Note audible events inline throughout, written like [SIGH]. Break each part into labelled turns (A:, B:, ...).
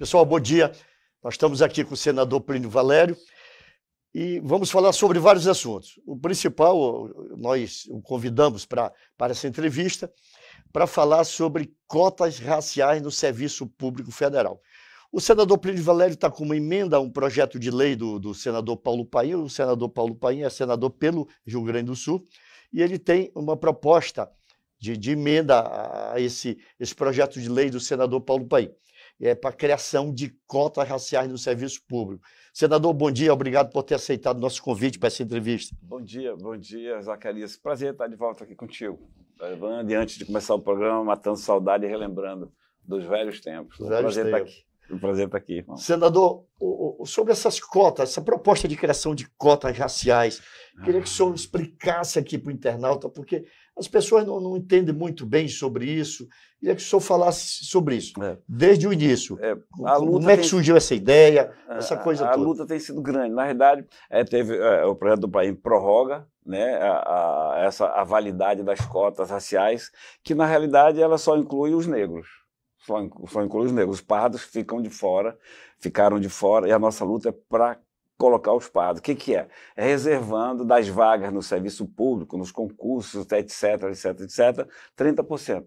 A: Pessoal, bom dia. Nós estamos aqui com o senador Plínio Valério e vamos falar sobre vários assuntos. O principal, nós o convidamos para para essa entrevista para falar sobre cotas raciais no Serviço Público Federal. O senador Plínio Valério está com uma emenda a um projeto de lei do, do senador Paulo Paim. O senador Paulo Paim é senador pelo Rio Grande do Sul e ele tem uma proposta de, de emenda a esse, esse projeto de lei do senador Paulo Paim é, para a criação de cotas raciais no serviço público. Senador, bom dia, obrigado por ter aceitado o nosso convite para essa entrevista.
B: Bom dia, bom dia, Zacarias. Prazer estar de volta aqui contigo. Evandro, e antes de começar o programa, matando saudade e relembrando dos velhos tempos. Velhos um prazer tempos. estar aqui. um prazer estar aqui, irmão.
A: Senador, sobre essas cotas, essa proposta de criação de cotas raciais, queria que o ah. senhor explicasse aqui para o internauta, porque as pessoas não, não entendem muito bem sobre isso. e é que o senhor falasse sobre isso, é. desde o início. É, como é que surgiu
B: essa ideia, ah, essa coisa a, toda? A luta tem sido grande. Na verdade, é, teve é, o projeto do país prorroga né, a, a, essa, a validade das cotas raciais, que na realidade ela só inclui os negros. Só, só inclui os negros. Os pardos ficam de fora, ficaram de fora, e a nossa luta é para colocar os padres. O que, que é? É reservando das vagas no serviço público, nos concursos, etc, etc, etc, 30%.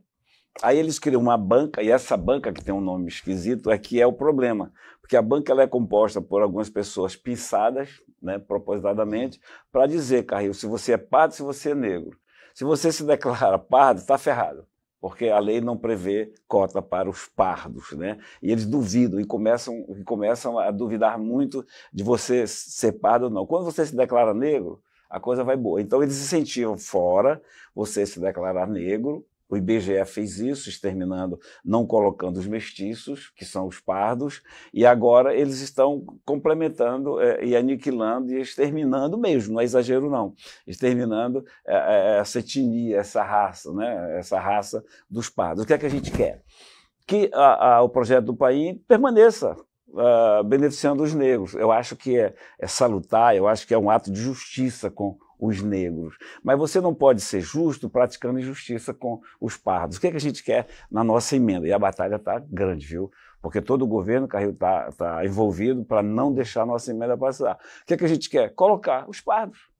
B: Aí eles criam uma banca, e essa banca que tem um nome esquisito é que é o problema, porque a banca ela é composta por algumas pessoas pinçadas, né, propositadamente, para dizer, Carril, se você é padre, se você é negro. Se você se declara [LAUGHS] pardo, está ferrado porque a lei não prevê cota para os pardos, né? E eles duvidam e começam, e começam a duvidar muito de você ser pardo ou não. Quando você se declara negro, a coisa vai boa. Então eles incentivam fora você se declarar negro o IBGE fez isso, exterminando, não colocando os mestiços, que são os pardos, e agora eles estão complementando é, e aniquilando e exterminando mesmo, não é exagero não, exterminando é, é essa etnia, essa raça, né? essa raça dos pardos. O que é que a gente quer? Que a, a, o projeto do país permaneça, uh, beneficiando os negros. Eu acho que é, é salutar, eu acho que é um ato de justiça com os negros. Mas você não pode ser justo praticando injustiça com os pardos. O que, é que a gente quer na nossa emenda? E a batalha está grande, viu? Porque todo o governo Carril está tá envolvido para não deixar a nossa emenda passar. O que, é que a gente quer? Colocar os pardos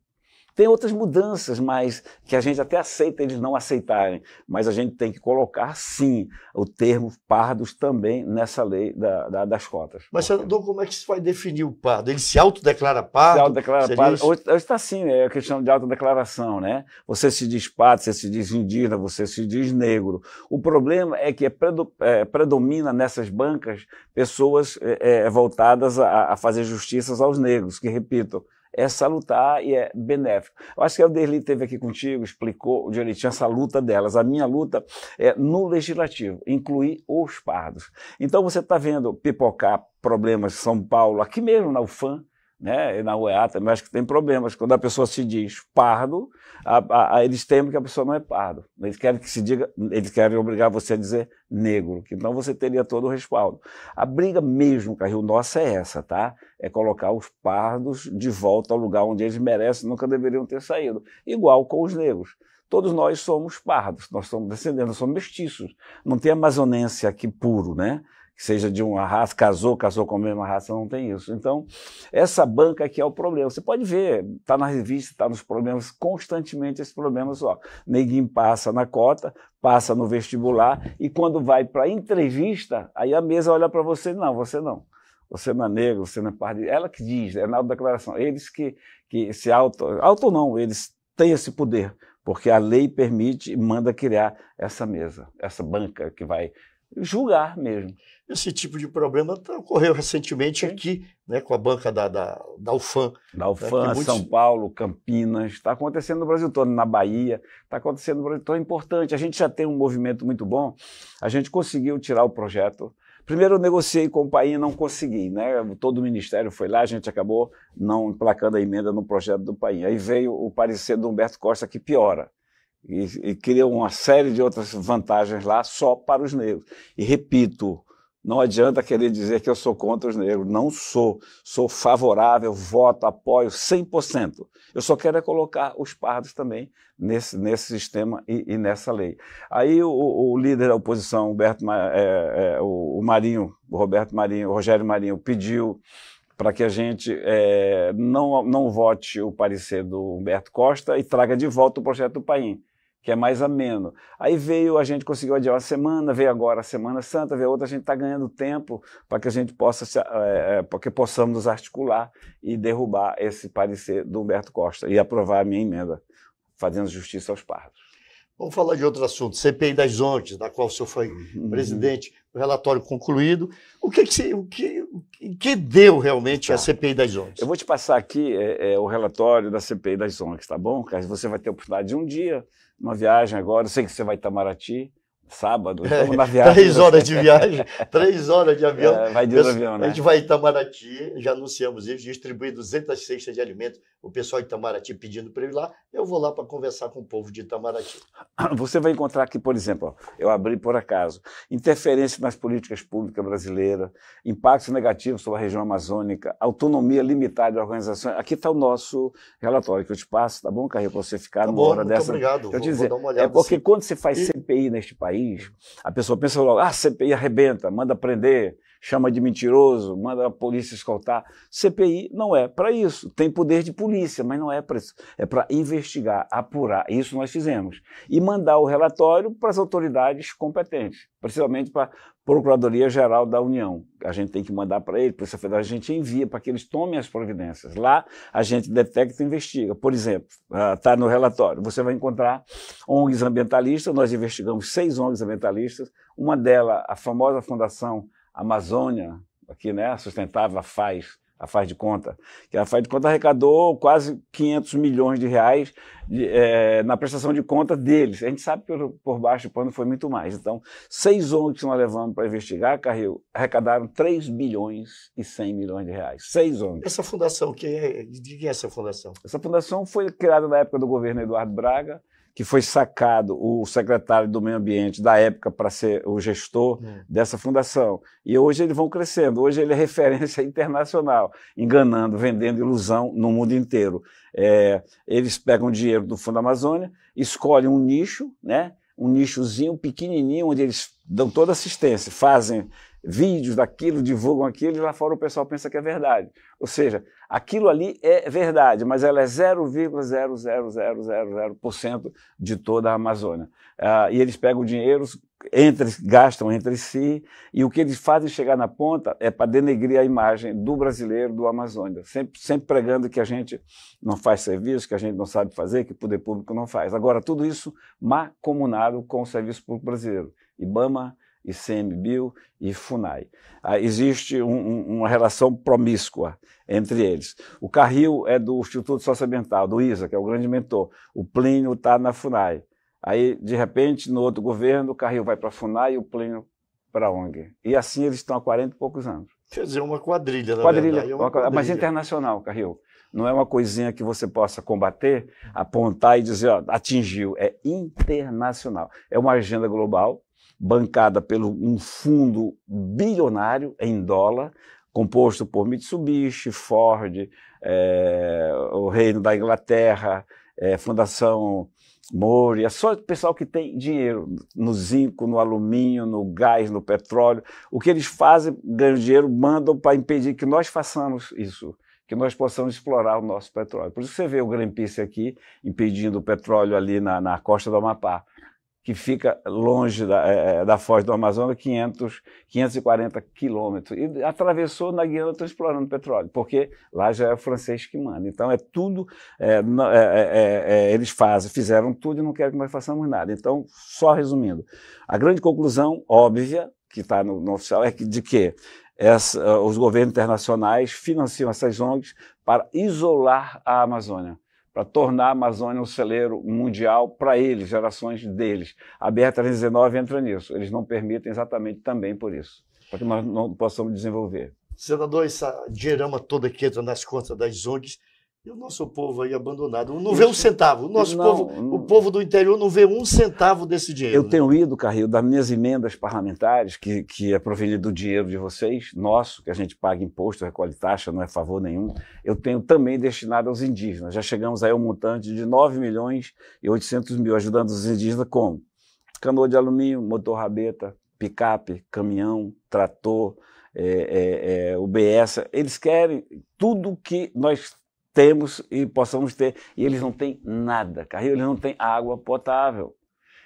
B: tem outras mudanças, mas que a gente até aceita eles não aceitarem, mas a gente tem que colocar, sim, o termo pardos também nessa lei da, da, das cotas.
A: Mas, senador, como é que se vai definir o pardo? Ele se autodeclara pardo? Se autodeclara pardo. Hoje
B: está assim, é a questão de autodeclaração, né? Você se diz pardo, você se diz indígena, você se diz negro. O problema é que é predo, é, predomina nessas bancas pessoas é, é voltadas a, a fazer justiças aos negros, que, repito, é salutar e é benéfico. Eu acho que a Alderli esteve aqui contigo, explicou direitinho essa luta delas. A minha luta é no legislativo, incluir os pardos. Então você está vendo pipocar problemas de São Paulo, aqui mesmo na UFAM, né? E na UEA também acho que tem problemas. Quando a pessoa se diz pardo, a, a, eles temem que a pessoa não é pardo. Eles querem que se diga, eles querem obrigar você a dizer negro, que então você teria todo o respaldo. A briga mesmo com a Rio Nossa é essa, tá? É colocar os pardos de volta ao lugar onde eles merecem, nunca deveriam ter saído. Igual com os negros todos nós somos pardos, nós somos descendentes, somos mestiços. Não tem amazonense aqui puro, né? que seja de uma raça, casou, casou com a mesma raça, não tem isso. Então, essa banca aqui é o problema. Você pode ver, está na revista, está nos problemas, constantemente esses problemas só. Neguinho passa na cota, passa no vestibular, e quando vai para entrevista, aí a mesa olha para você, não, você não você não é negro, você não é pardo. Ela que diz, é na declaração. Eles que, que se auto. Auto não, eles têm esse poder, porque a lei permite e manda criar essa mesa, essa banca que vai julgar mesmo. Esse tipo de problema tá, ocorreu recentemente Sim. aqui, né, com a banca da, da, da UFAM. Da né, UFAM, né, muitos... São Paulo, Campinas, está acontecendo no Brasil todo, na Bahia, está acontecendo no Brasil todo, é importante. A gente já tem um movimento muito bom, a gente conseguiu tirar o projeto. Primeiro eu negociei com o PAI e não consegui, né? Todo o ministério foi lá, a gente acabou não emplacando a emenda no projeto do PAI. Aí veio o parecer do Humberto Costa que piora. E, e criou uma série de outras vantagens lá só para os negros. E repito, não adianta querer dizer que eu sou contra os negros. Não sou. Sou favorável, voto, apoio 100%. Eu só quero é colocar os pardos também nesse, nesse sistema e, e nessa lei. Aí o, o, líder da oposição, Humberto, é, é, o, Marinho, o Roberto Marinho, o Rogério Marinho, pediu para que a gente é, não, não vote o parecer do Humberto Costa e traga de volta o projeto do Paim que é mais ameno. Aí veio, a gente conseguiu adiar uma semana, veio agora a Semana Santa, veio outra, a gente está ganhando tempo para que a gente possa, é, eh, eh, para que possamos nos articular e derrubar esse parecer do Humberto Costa e aprovar a minha emenda, fazendo justiça aos pardos.
A: Vamos falar de outro assunto, CPI das ONGs, da qual o senhor foi uhum. presidente, o relatório concluído. O que, que, o que, o
B: que deu realmente tá. a CPI das ONGs? Eu vou te passar aqui é, é, o relatório da CPI das ONGs, tá bom? Caso você vai ter a oportunidade de um dia, uma viagem agora, eu sei que você vai estar Maraty, sábado, é, estamos na [LAUGHS] viagem. três horas de viagem, três
A: horas de avião. É, vai de avião, né? A gente vai em Itamaraty, já anunciamos isso, distribuir 200 cestas de alimentos o pessoal de Itamaraty pedindo para eu ir lá, eu vou lá para conversar com o povo de Itamaraty.
B: [LAUGHS] Você vai encontrar aqui, por exemplo, eu abri por acaso, interferência nas políticas públicas brasileiras, impactos negativos sobre a região amazônica, autonomia limitada de organizações. Aqui está o nosso relatório que eu te passo, tá bom, Carreiro, para você ficar tá numa bom, hora muito dessa. obrigado. Eu vou, te dizer, vou dar uma olhada. É porque assim. quando se faz CPI neste país, a pessoa pensa logo, ah, CPI arrebenta, manda prender, chama de mentiroso, manda a polícia escoltar. CPI não é para isso. Tem poder de polícia, mas não é para isso. É para investigar, apurar. Isso nós fizemos. E mandar o relatório para as autoridades competentes, principalmente para a Procuradoria-Geral da União. A gente tem que mandar para ele, Polícia Federal, a gente envia para que eles tomem as providências. Lá a gente detecta e investiga. Por exemplo, está ah, no relatório, você vai encontrar ONGs ambientalistas, nós investigamos seis ONGs ambientalistas, uma delas, a famosa Fundação Amazônia, aqui, né, sustentável, a FAZ, a Faz de Conta, que a Faz de Conta arrecadou quase 500 milhões de reais de, é, na prestação de conta deles. A gente sabe que por, por baixo do pano foi muito mais. Então, seis ONGs que nós levamos para investigar, Carril, arrecadaram 3 bilhões e 100 milhões de reais. Seis ONGs. Essa fundação, que é, de quem é essa fundação? Essa fundação foi criada na época do governo Eduardo Braga, que foi sacado o secretário do Meio Ambiente da época para ser o gestor é. dessa fundação. E hoje eles vão crescendo, hoje ele é [LAUGHS] referência internacional, enganando, vendendo ilusão no mundo inteiro. É, eles pegam dinheiro do Fundo Amazônia, escolhem um nicho, né? um nichozinho pequenininho, onde eles dão toda assistência, fazem vídeos daquilo, divulgam aquilo e lá fora o pessoal pensa que é verdade. Ou seja, aquilo ali é verdade, mas ela é 0,00000% de toda a Amazônia. Ah, e eles pegam dinheiro, entre, gastam entre si, e o que eles fazem chegar na ponta é para denegrir a imagem do brasileiro, do Amazônia, sempre, sempre pregando que a gente não faz serviço, que a gente não sabe fazer, que o poder público não faz. Agora, tudo isso macomunado com o serviço público brasileiro. IBAMA, ICMBio e FUNAI. Ah, existe um, uma relação promíscua entre eles. O Carril é do Instituto Socioambiental, do ISA, que é o grande mentor. O Plínio está na FUNAI. Aí, de repente, no outro governo, o Carril vai para a FUNAI e o Plínio para a ONG. E assim eles estão há 40 e poucos anos.
A: Quer dizer, uma quadrilha, na quadrilha, verdade. É uma quadrilha. Mas
B: internacional, Carril. Não é uma coisinha que você possa combater, apontar e dizer, ó, atingiu. É internacional. É uma agenda global bancada pelo um fundo bilionário em dólar, composto por Mitsubishi, Ford, é, o Reino da Inglaterra, eh, é, Fundação Moura, só o pessoal que tem dinheiro no zinco, no alumínio, no gás, no petróleo. O que eles fazem, ganham dinheiro, mandam para impedir que nós façamos isso que nós possamos explorar o nosso petróleo. Por isso você vê o Greenpeace aqui impedindo o petróleo ali na, na costa do Amapá que fica longe da, é, é da foz do Amazonas, 500, 540 quilômetros. E atravessou na Guiana, estão explorando petróleo, porque lá já é o francês que manda. Então é tudo, é, é, é, é, eles fazem, fizeram tudo e não querem que nós façamos nada. Então, só resumindo, a grande conclusão óbvia que está no, no, oficial é que, de que essa, os governos internacionais financiam essas ONGs para isolar a Amazônia para tornar a Amazônia um celeiro mundial para eles, gerações deles. A BR-319 entra nisso. Eles não permitem exatamente também por isso, para que nós não possamos desenvolver.
A: Senador, essa dinheirama toda que entra nas contas das ONGs e o nosso povo aí abandonado não vê um centavo. O nosso não, povo, não. o povo do interior não vê um
B: centavo desse dinheiro. Eu né? tenho ido, Carril, das minhas emendas parlamentares, que, que é proveniente do dinheiro de vocês, nosso, que a gente paga imposto, recolhe taxa, não é favor nenhum. Eu tenho também destinado aos indígenas. Já chegamos aí a um montante de 9 milhões e 800 mil, ajudando os indígenas como? Canoa de alumínio, motor rabeta, picape, caminhão, trator, é, é, é, UBS. Eles querem tudo que nós temos e possamos ter. E eles não têm nada, Carrilho, eles não têm água potável.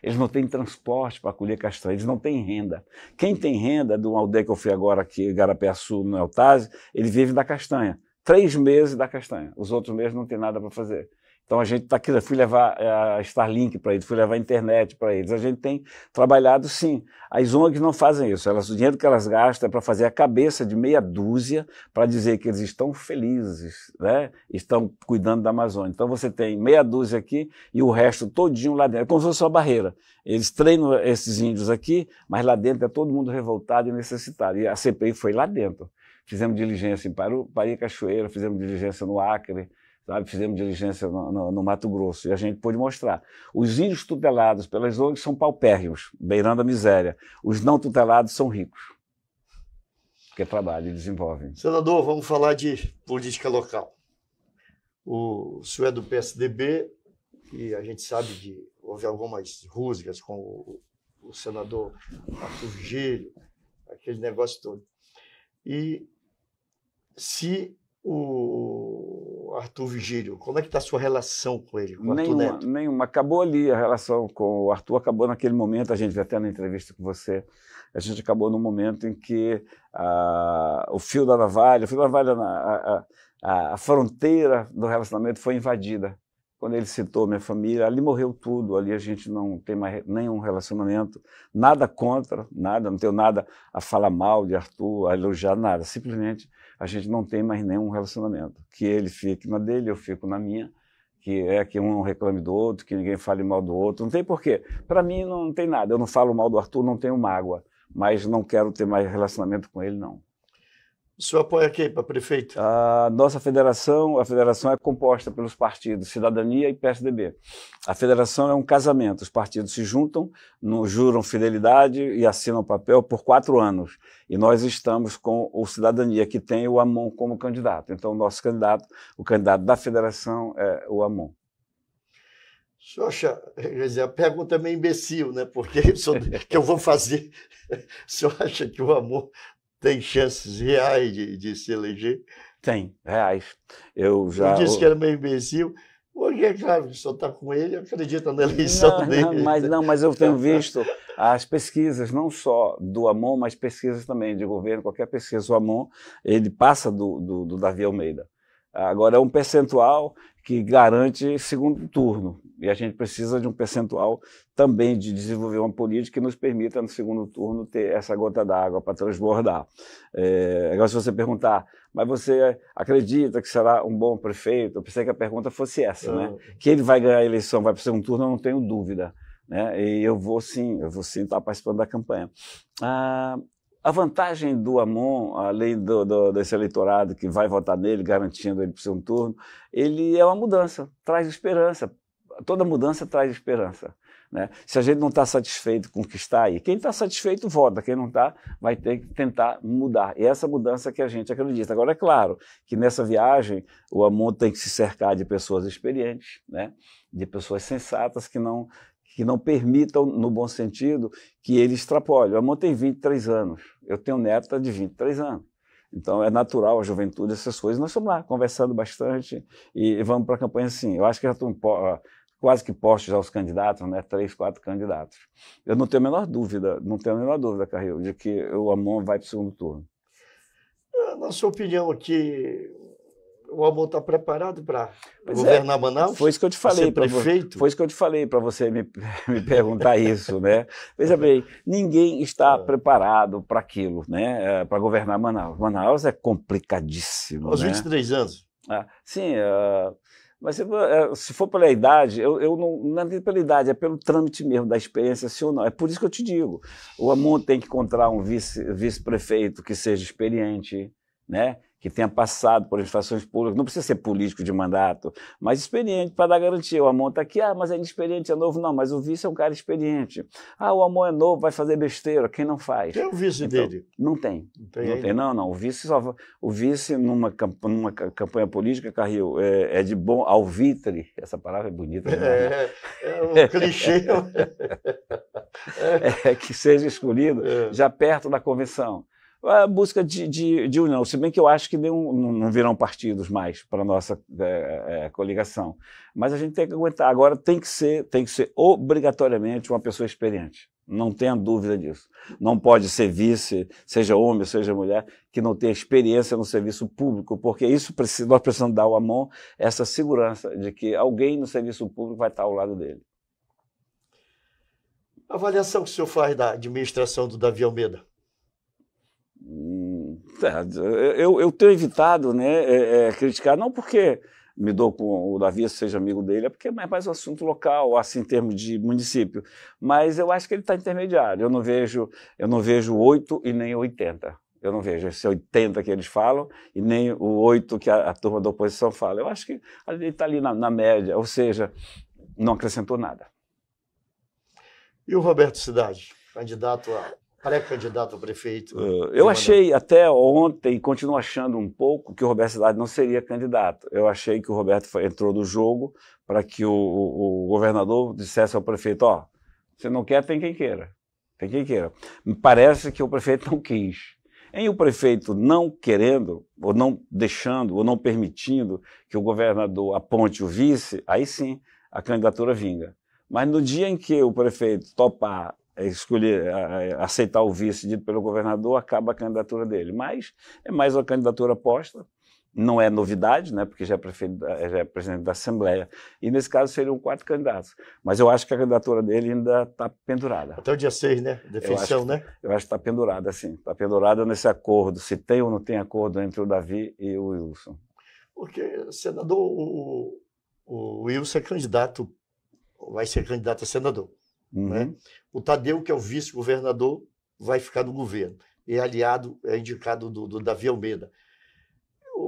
B: Eles não têm transporte para colher castanha, eles não têm renda. Quem tem renda, do aldeia que eu fui agora aqui, Garapé-Sul, no Eltase, ele vive da castanha. Três meses da castanha, os outros meses não tem nada para fazer. Então a gente está aqui, fui levar eh, a Starlink para eles, fui levar a internet para eles. A gente tem trabalhado sim. As ONGs não fazem isso. Elas, o dinheiro que elas gastam é para fazer a cabeça de meia dúzia para dizer que eles estão felizes, né? estão cuidando da Amazônia. Então você tem meia dúzia aqui e o resto todinho lá dentro. É como se fosse uma barreira. Eles treinam esses índios aqui, mas lá dentro é todo mundo revoltado e necessitado. E a CPI foi lá dentro. Fizemos diligência em Paru, Paria Cachoeira, fizemos diligência no Acre sabe? Fizemos diligência no, no, no, Mato Grosso e a gente pôde mostrar. Os índios tutelados pelas ONGs são paupérrimos, beirando a miséria. Os não tutelados são ricos, porque trabalham e desenvolvem.
A: Senador, vamos falar de política local. O senhor é do PSDB e a gente sabe que houve algumas rusgas com o, o senador Arthur Gilho, aquele negócio todo. E se o Arthur Vigílio? Como é que está a sua relação com ele, com nenhuma, Arthur
B: Nenhuma. Acabou ali a relação com o Arthur, acabou naquele momento, a gente até na entrevista com você, a gente acabou no momento em que ah, o fio da navalha, o fio da navalha, a, a, a fronteira do relacionamento foi invadida. Quando ele citou minha família, ali morreu tudo, ali a gente não tem mais nenhum relacionamento, nada contra, nada, não tenho nada a falar mal de Arthur, a elogiar, nada, simplesmente a gente não tem mais nenhum relacionamento. Que ele fique na dele, eu fico na minha, que é que um reclame do outro, que ninguém fale mal do outro. Não tem porquê. Para mim não tem nada. Eu não falo mal do Arthur, não tenho mágoa, mas não quero ter mais relacionamento com ele, não. O senhor apoia quem para prefeito? A nossa federação, a federação é composta pelos partidos Cidadania e PSDB. A federação é um casamento, os partidos se juntam, juram fidelidade e assinam papel por quatro anos. E nós estamos com o Cidadania, que tem o Amon como candidato. Então, o nosso candidato, o candidato da federação é o Amon.
A: Xoxa, quer dizer, a pergunta é meio imbecil, né? Porque o [LAUGHS] que eu vou fazer. O senhor acha que o amor tem chances reais de, de se eleger? Tem, reais. Eu já. Ele disse que era meio imbecil. Hoje é claro que só está com ele, acredita na eleição não, dele. Não, mas, não,
B: mas eu tenho [LAUGHS] visto as pesquisas, não só do Amon, mas pesquisas também de governo, qualquer pesquisa. O Amon, ele passa do, do, do Davi Almeida. Agora é um percentual que garante segundo turno. E a gente precisa de um percentual também de desenvolver uma política que nos permita, no segundo turno, ter essa gota d'água para transbordar. É, agora, se você perguntar, mas você acredita que será um bom prefeito? Eu pensei que a pergunta fosse essa, né? Que ele vai ganhar a eleição, vai para o segundo turno, eu não tenho dúvida. Né? E eu vou sim, eu vou sim estar participando da campanha. Ah, a vantagem do Amon, além do, do, desse eleitorado que vai votar nele, garantindo ele para o segundo turno, ele é uma mudança, traz esperança. Toda mudança traz esperança. Né? Se a gente não está satisfeito com o que está aí, quem está satisfeito vota, quem não está vai ter que tentar mudar. E é essa mudança que a gente acredita. Agora, é claro que nessa viagem o Amon tem que se cercar de pessoas experientes, né? de pessoas sensatas que não, que não permitam, no bom sentido, que ele extrapole. O Amon tem 23 anos, eu tenho neta de 23 anos. Então é natural a juventude, essas coisas. Nós estamos lá conversando bastante e vamos para a campanha assim. Eu acho que já estão ah, quase que postos os candidatos, né? três, quatro candidatos. Eu não tenho a menor dúvida, não tenho a menor dúvida, Carril, de que o Amon vai para o segundo turno.
A: Na sua opinião aqui, o Almon está preparado para é. governar é, Manaus? Foi isso que eu te falei para prefeito. Foi
B: isso que eu te falei para você me, [LAUGHS] me perguntar isso, né? Veja bem, ninguém está é. preparado para aquilo, né? É, para governar Manaus. Manaus é complicadíssimo. Aos né? 23 anos. Ah, sim. Uh, mas se, uh, se, for pela idade, eu, eu não, não é pela idade, é pelo trâmite mesmo da experiência, sim ou não. É por isso que eu te digo. O Amon tem que encontrar um vice-prefeito vice que seja experiente, né? que tenha passado por administrações públicas, não precisa ser político de mandato, mas experiente para dar garantia. O Amon está aqui, ah, mas é inexperiente, é novo. Não, mas o vice é um cara experiente. Ah, o Amon é novo, vai fazer besteira. Quem não faz? Tem o vice então, dele? Não tem. Não tem, não, tem. não, não. O vice, só, o vice numa, numa campanha política, Carril, é, é de bom alvitre. Essa palavra é bonita. Né? É,
A: é um clichê. [LAUGHS]
B: é, que seja escolhido é. já perto da convenção. É a busca de, de, de, união, se bem que eu acho que não, não virão partidos mais para a nossa é, é, é, coligação. Mas a gente tem que aguentar. Agora tem que ser, tem que ser obrigatoriamente uma pessoa experiente. Não tenha dúvida disso. Não pode ser vice, seja homem, seja mulher, que não tenha experiência no serviço público, porque isso nós precisamos dar a mão essa segurança de que alguém no serviço público vai estar ao lado dele. A avaliação que o senhor faz da administração do Davi Almeida? Hum, é, eu, eu tenho evitado né, é, é, criticar, não porque me dou com o Davi, seja amigo dele, é porque é mais um assunto local, assim, em termos de município. Mas eu acho que ele está intermediário. Eu não vejo eu não vejo 8 e nem 80. Eu não vejo esse 80 que eles falam e nem o 8 que a, a turma da oposição fala. Eu acho que ele está ali na, na média, ou seja, não acrescentou nada.
A: E o Roberto Cidade, candidato a Pré-candidato a prefeito.
B: Eu né? achei até ontem, continuo achando um pouco, que o Roberto Cidade não seria candidato. Eu achei que o Roberto entrou do jogo para que o, o, o governador dissesse ao prefeito: ó, oh, você não quer, tem quem queira. Tem quem queira. Me parece que o prefeito não quis. Em o prefeito não querendo, ou não deixando, ou não permitindo que o governador aponte o vice, aí sim a candidatura vinga. Mas no dia em que o prefeito topar é, escolher, é, é, aceitar o vice dito pelo governador, acaba a candidatura dele. Mas é mais uma candidatura aposta, não é novidade, né, porque já é, prefeito, já é presidente da Assembleia. E nesse caso seriam quatro candidatos. Mas eu acho que a candidatura dele ainda está pendurada. Até o dia
A: 6, né? Defeição,
B: né? Eu acho que está pendurada, sim. Está pendurada nesse acordo, se tem ou não tem acordo entre o Davi e o Wilson.
A: Porque, senador, o, o Wilson é candidato, vai ser candidato a senador. Né? Uhum. Né? O Tadeu, que é o vice-governador, vai ficar no governo. E é aliado, é indicado do, do Davi Almeida.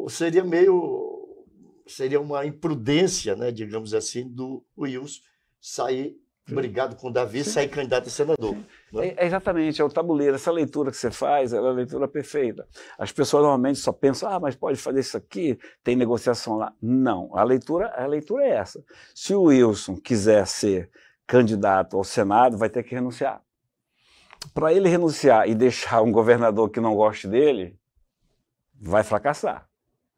A: Seria meio. Seria uma imprudência, né, digamos assim, do Wilson sair brigado com o Davi e sair
B: candidato a senador. Né? É, é, exatamente, é o tabuleiro. Essa leitura que você faz é a leitura perfeita. As pessoas normalmente só pensam, ah, mas pode fazer isso aqui, tem negociação lá. Não, a leitura, a leitura é essa. Se o Wilson quiser ser candidato ao Senado vai ter que renunciar. Para ele renunciar e deixar um governador que não goste dele, vai fracassar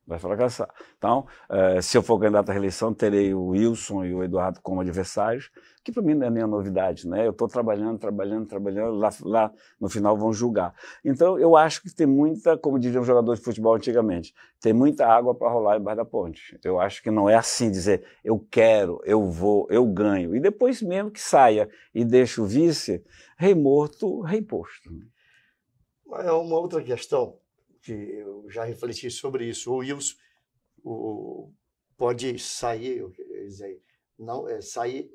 B: vai fracassar. Então, eh, se eu for candidato à reeleição, terei o Wilson e o Eduardo como adversários, que para mim não é nenhuma novidade, né? Eu estou trabalhando, trabalhando, trabalhando, lá, lá, no final vão julgar. Então, eu acho que tem muita, como diziam os jogadores de futebol antigamente, tem muita água para rolar embaixo da ponte. Eu acho que não é assim dizer, eu quero, eu vou, eu ganho. E depois mesmo que saia e deixa o vice, rei morto, rei posto.
A: É uma outra questão que eu já refleti sobre isso. O Wilson o, pode sair, quer dizer, não, é, sair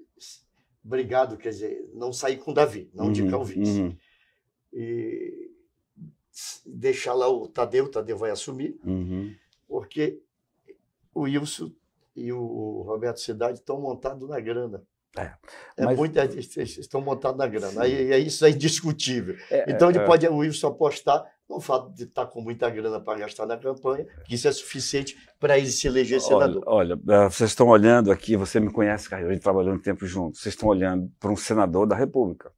A: brigado, quer dizer, não sair com Davi, não uhum, de Calvície. Uhum. E deixar lá o Tadeu, o Tadeu vai assumir, uhum. porque o Wilson e o Roberto Cidade estão montados na grana. É, é mas... é estão montados na grana. Sim. Aí, é, isso é indiscutível. É, então ele é. pode, o Wilson apostar o fato de estar tá com muita grana para gastar na campanha, que isso é suficiente para ele se eleger senador. Olha,
B: olha, eh, vocês estão olhando aqui, você me conhece, cara, a gente trabalhou um tempo junto, vocês estão olhando para um senador da República.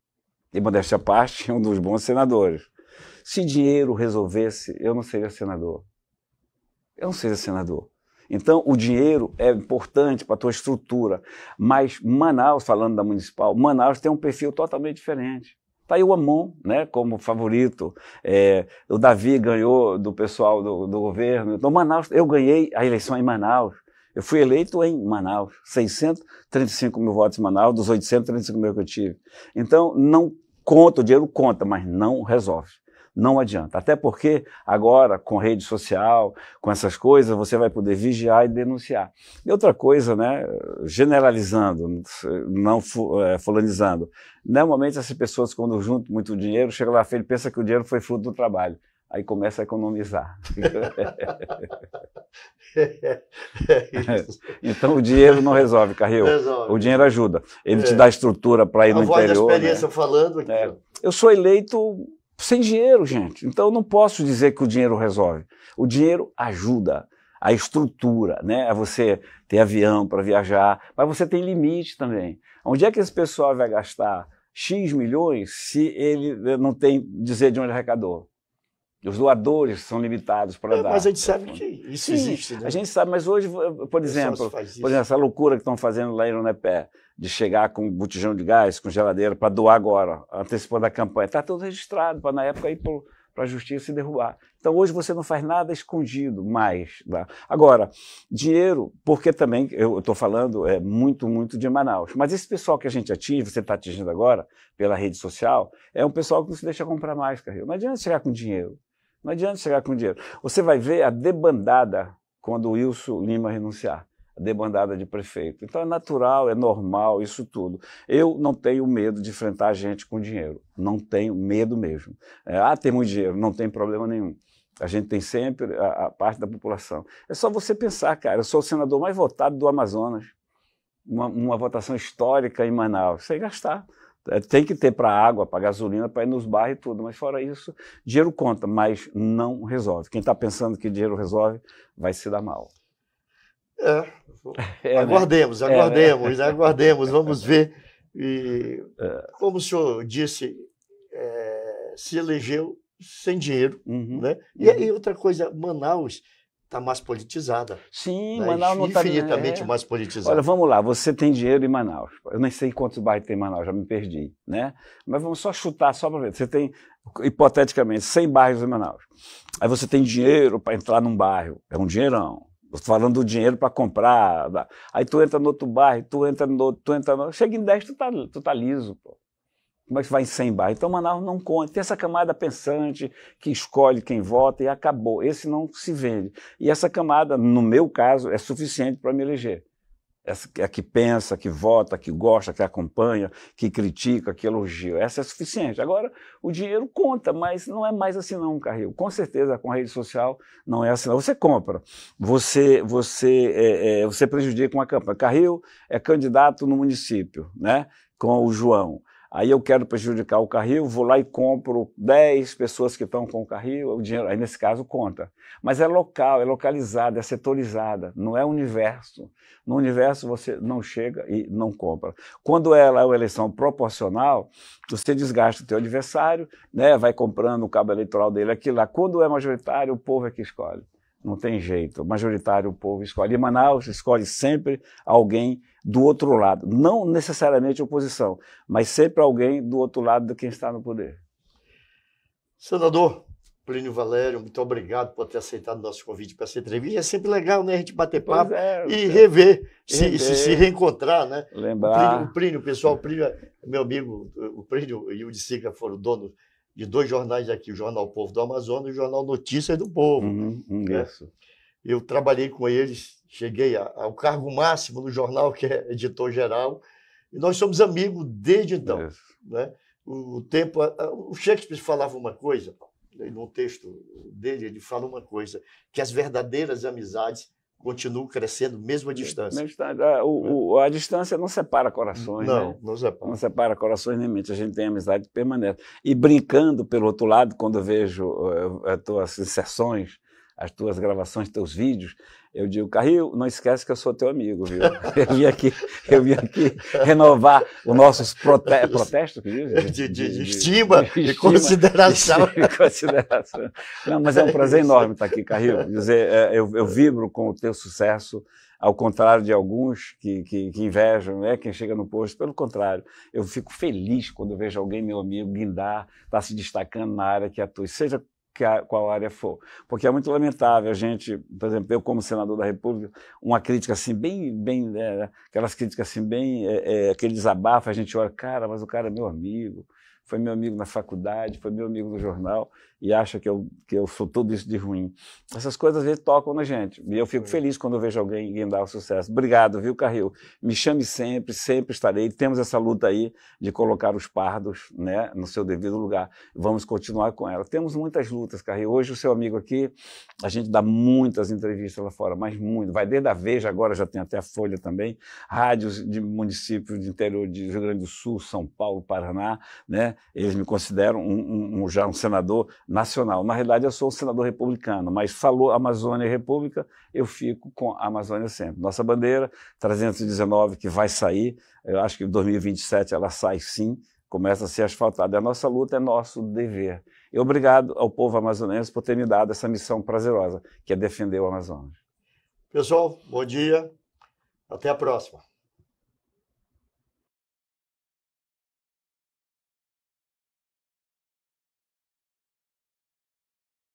B: E, modéstia à parte, é um dos bons senadores. Se dinheiro resolvesse, eu não seria senador. Eu não seria senador. Então, o dinheiro é importante para a tua estrutura. Mas Manaus, falando da municipal, Manaus tem um perfil totalmente diferente. Está aí o Amon né, como favorito. É, o Davi ganhou do pessoal do, do governo. Então, Manaus, eu ganhei a eleição em Manaus. Eu fui eleito em Manaus, 635 mil votos em Manaus, dos 835 mil que eu tive. Então, não conta, o dinheiro conta, mas não resolve. Não adianta. Até porque agora, com rede social, com essas coisas, você vai poder vigiar e denunciar. E outra coisa, né, generalizando, não é, fulanizando, normalmente essas pessoas, quando juntam muito dinheiro, chegam lá e pensa que o dinheiro foi fruto do trabalho aí começa a economizar.
A: é, [LAUGHS] é
B: [LAUGHS] então o dinheiro não resolve, Carril. Resolve. O dinheiro ajuda. Ele é. te dá estrutura para ir a no voz interior. Da experiência
A: né? falando. Aqui. É.
B: Eu sou eleito sem dinheiro, gente. Então eu não posso dizer que o dinheiro resolve. O dinheiro ajuda a estrutura, né? A você ter avião para viajar, mas você tem limite também. Onde é que esse pessoal vai gastar X milhões se ele eh, não tem dizer de onde arrecadou? Os doadores são limitados para é, dar. Mas a gente sabe que isso Sim, existe. Né? A gente sabe, mas hoje, eh, por exemplo, por exemplo essa loucura que estão fazendo lá em Unepé de chegar com um botijão de gás, com geladeira, para doar agora, antecipando a campanha. Está tudo registrado para, na época, ir para a justiça e derrubar. Então, hoje você não faz nada escondido mais. Tá? Agora, dinheiro, porque também, eu estou falando é, muito, muito de Manaus, mas esse pessoal que a gente atinge, você está atingindo agora, pela rede social, é um pessoal que não se deixa comprar mais, Carril. Não adianta chegar com dinheiro. Não adianta chegar com dinheiro. Você vai ver a debandada quando o Wilson Lima renunciar demandada de prefeito. Então é natural, é normal isso tudo. Eu não tenho medo de enfrentar gente com dinheiro. Não tenho medo mesmo. É, ah, tem muito dinheiro, não tem problema nenhum. A gente tem sempre a, a, parte da população. É só você pensar, cara, eu sou o senador mais votado do Amazonas. Uma, uma votação histórica em Manaus, sem gastar. É, tem que ter para água, para gasolina, para ir nos bairros e tudo, mas fora isso, dinheiro conta, mas não resolve. Quem está pensando que dinheiro resolve vai se dar mal. É. é aguardemos, né? aguardemos, é, né?
A: aguardemos, vamos ver. E, é. como o senhor disse, é, se elegeu sem dinheiro, uhum. né? E, uhum. aí outra coisa, Manaus está mais politizada. Sim, né? Manaus não está... Infinitamente é. mais
B: politizada. Olha, vamos lá, você tem dinheiro em Manaus. Eu nem sei quantos bairros tem em Manaus, já me perdi, né? Mas vamos só chutar, só para ver. Você tem, hipoteticamente, 100 bairros em Manaus. Aí você tem dinheiro para entrar num bairro, é um dinheirão falando do dinheiro para comprar. Aí tu entra no outro bairro tu entra no outro, tu entra no Chega em 10, tu tá, tu tá liso, pô. Como é que vai em 100 bairros Então Manaus não conta. Tem essa camada pensante que escolhe quem vota e acabou. Esse não se vende. E essa camada, no meu caso, é suficiente para me eleger é a que pensa, que vota, que gosta, que acompanha, que critica, que elogia. Essa é suficiente. Agora, o dinheiro conta, mas não é mais assim não, Carril. Com certeza, com a rede social, não é assim não. Você compra, você, você, é, é, você prejudica uma campanha. Carril é candidato no município, né? com o João. Aí eu quero prejudicar o carril, vou lá e compro 10 pessoas que estão com o carril, o dinheiro, aí nesse caso conta. Mas é local, é localizada, é setorizada, não é universo. No universo você não chega e não compra. Quando ela é uma eleição proporcional, você desgasta o teu adversário, né, vai comprando o cabo eleitoral dele aqui lá. Quando é majoritário, o povo é que escolhe. Não tem jeito. Majoritário o povo escolhe. Em Manaus escolhe sempre alguém do outro lado. Não necessariamente oposição, mas sempre alguém do outro lado de quem está no poder.
A: Senador Plínio Valério, muito obrigado por ter aceitado o nosso convite para essa entrevista. É sempre legal né, a gente bater papo é, e rever, se, rever. Se, se, reencontrar. Né? Lembrar. O Plínio, o Plínio pessoal, o Plínio, é meu amigo, o Plínio e o Sica foram donos de dois jornais aqui, o Jornal Povo do Amazonas e o Jornal Notícias do Povo. Uhum, uhum né? Isso. Eu trabalhei com eles, cheguei ao cargo máximo no jornal, que é editor-geral, e nós somos amigos desde então. Né? O, o tempo. O Shakespeare falava uma coisa, num texto dele, ele fala uma coisa, que as verdadeiras amizades continuo crescendo mesmo à distância.
B: A, é, o, né? o, a distância não separa corações. Não, né? não separa. Não separa corações nem mente. A gente tem amizade permanente. E brincando pelo outro lado, quando eu vejo eh, as tuas inserções as tuas gravações, teus vídeos. Eu digo, Carril, não esquece que eu sou teu amigo, viu? [LAUGHS] Eu vim aqui, eu vim aqui renovar os nossos prote é protestos, que diz? De, de, de, estima, de, de consideração. [LAUGHS] De, consideração. Não, mas é um prazer enorme estar aqui, Carril. Dizer, é, eu, eu vibro com o teu sucesso ao contrário de alguns que, que, que, invejam, né? quem chega no posto. Pelo contrário, eu fico feliz quando vejo alguém, meu amigo, guindar, tá se destacando na área que atua, seja a, qual área for. Porque é muito lamentável a gente, por exemplo, eu como senador da República, uma crítica assim, bem, bem né, aquelas críticas assim, bem, é, é, aquele desabafo, a gente olha, cara, mas o cara é meu amigo, foi meu amigo na faculdade, foi meu amigo no jornal e acha que eu, que eu sou tudo isso de ruim. Essas coisas às vezes tocam na gente. E eu fico é. feliz quando eu vejo alguém guindar o sucesso. Obrigado, viu, Carril? Me chame sempre, sempre estarei. Temos essa luta aí de colocar os pardos né, no seu devido lugar. Vamos continuar com ela. Temos muitas lutas, Carril. Hoje o seu amigo aqui, a gente dá muitas entrevistas lá fora, mas muito. Vai desde a Veja, agora já tem até a Folha também, rádios de municípios de interior de Rio Grande do Sul, São Paulo, Paraná. Né? Eles me consideram um, um, um já um senador nacional. Na realidade, eu sou um senador republicano, mas falou Amazônia e República, eu fico com a Amazônia sempre. Nossa bandeira, 319, que vai sair, eu acho que em 2027 ela sai sim, começa a ser asfaltada. É a nossa luta é nosso dever. E obrigado ao povo amazonense por ter me dado essa missão prazerosa, que é defender o Amazonas.
A: Pessoal, bom dia. Até a próxima.